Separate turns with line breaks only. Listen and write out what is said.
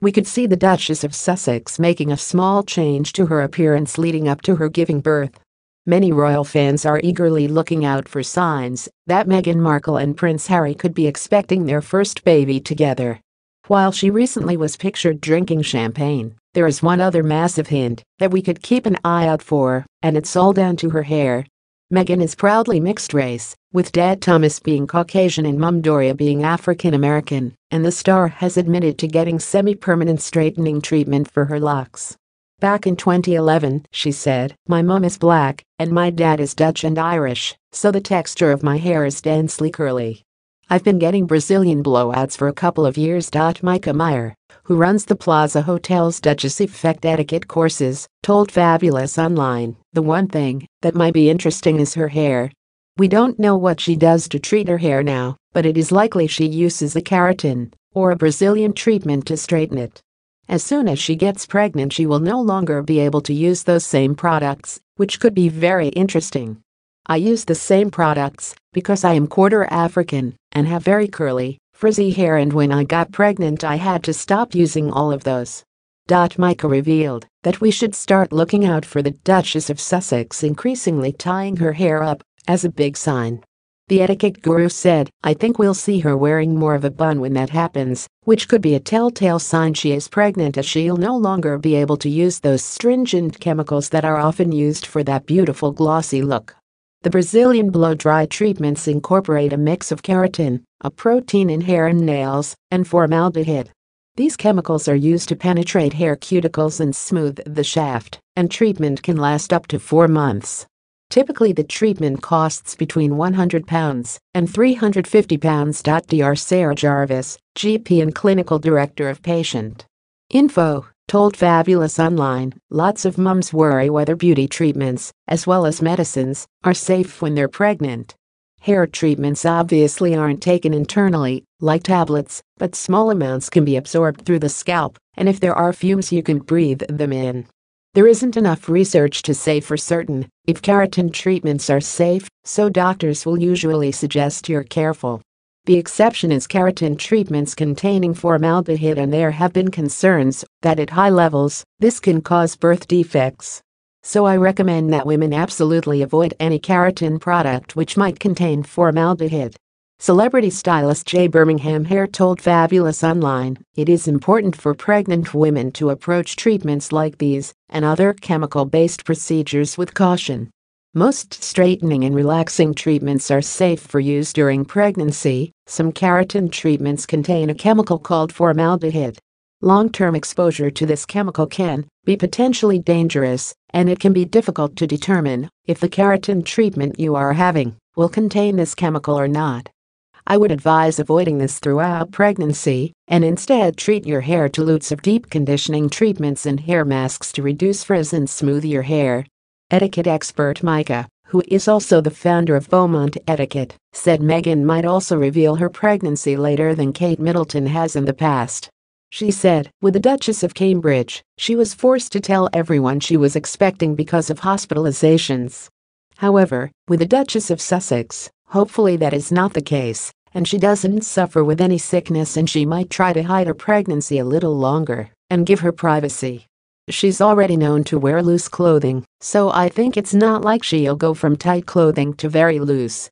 We could see the Duchess of Sussex making a small change to her appearance leading up to her giving birth. Many royal fans are eagerly looking out for signs that Meghan Markle and Prince Harry could be expecting their first baby together. While she recently was pictured drinking champagne, there is one other massive hint that we could keep an eye out for, and it's all down to her hair. Meghan is proudly mixed race, with dad Thomas being Caucasian and mum Doria being African American, and the star has admitted to getting semi-permanent straightening treatment for her locks. Back in 2011, she said, my mum is black, and my dad is Dutch and Irish, so the texture of my hair is densely curly. I've been getting Brazilian blowouts for a couple of years. Micah Meyer, who runs the Plaza Hotel's Duchess Effect Etiquette courses, told Fabulous Online, the one thing that might be interesting is her hair. We don't know what she does to treat her hair now, but it is likely she uses a keratin or a Brazilian treatment to straighten it. As soon as she gets pregnant, she will no longer be able to use those same products, which could be very interesting. I use the same products because I am quarter African and have very curly, frizzy hair and when I got pregnant I had to stop using all of those. Dot Micah revealed that we should start looking out for the Duchess of Sussex increasingly tying her hair up as a big sign. The etiquette guru said, I think we'll see her wearing more of a bun when that happens, which could be a telltale sign she is pregnant as she'll no longer be able to use those stringent chemicals that are often used for that beautiful glossy look. The Brazilian blow-dry treatments incorporate a mix of keratin, a protein in hair and nails, and formaldehyde. These chemicals are used to penetrate hair cuticles and smooth the shaft, and treatment can last up to four months. Typically the treatment costs between £100 and £350. Dr. Sarah Jarvis, GP and Clinical Director of Patient Info told Fabulous Online, lots of mums worry whether beauty treatments, as well as medicines, are safe when they're pregnant. Hair treatments obviously aren't taken internally, like tablets, but small amounts can be absorbed through the scalp, and if there are fumes, you can breathe them in. There isn't enough research to say for certain if keratin treatments are safe, so doctors will usually suggest you're careful. The exception is keratin treatments containing formaldehyde and there have been concerns that at high levels, this can cause birth defects. So I recommend that women absolutely avoid any keratin product which might contain formaldehyde. Celebrity stylist Jay Birmingham Hair told Fabulous Online, it is important for pregnant women to approach treatments like these and other chemical-based procedures with caution. Most straightening and relaxing treatments are safe for use during pregnancy. Some keratin treatments contain a chemical called formaldehyde. Long-term exposure to this chemical can be potentially dangerous, and it can be difficult to determine if the keratin treatment you are having will contain this chemical or not. I would advise avoiding this throughout pregnancy and instead treat your hair to lots of deep conditioning treatments and hair masks to reduce frizz and smooth your hair. Etiquette expert Micah, who is also the founder of Beaumont Etiquette, said Meghan might also reveal her pregnancy later than Kate Middleton has in the past. She said, with the Duchess of Cambridge, she was forced to tell everyone she was expecting because of hospitalizations. However, with the Duchess of Sussex, hopefully that is not the case, and she doesn't suffer with any sickness and she might try to hide her pregnancy a little longer and give her privacy. She's already known to wear loose clothing, so I think it's not like she'll go from tight clothing to very loose.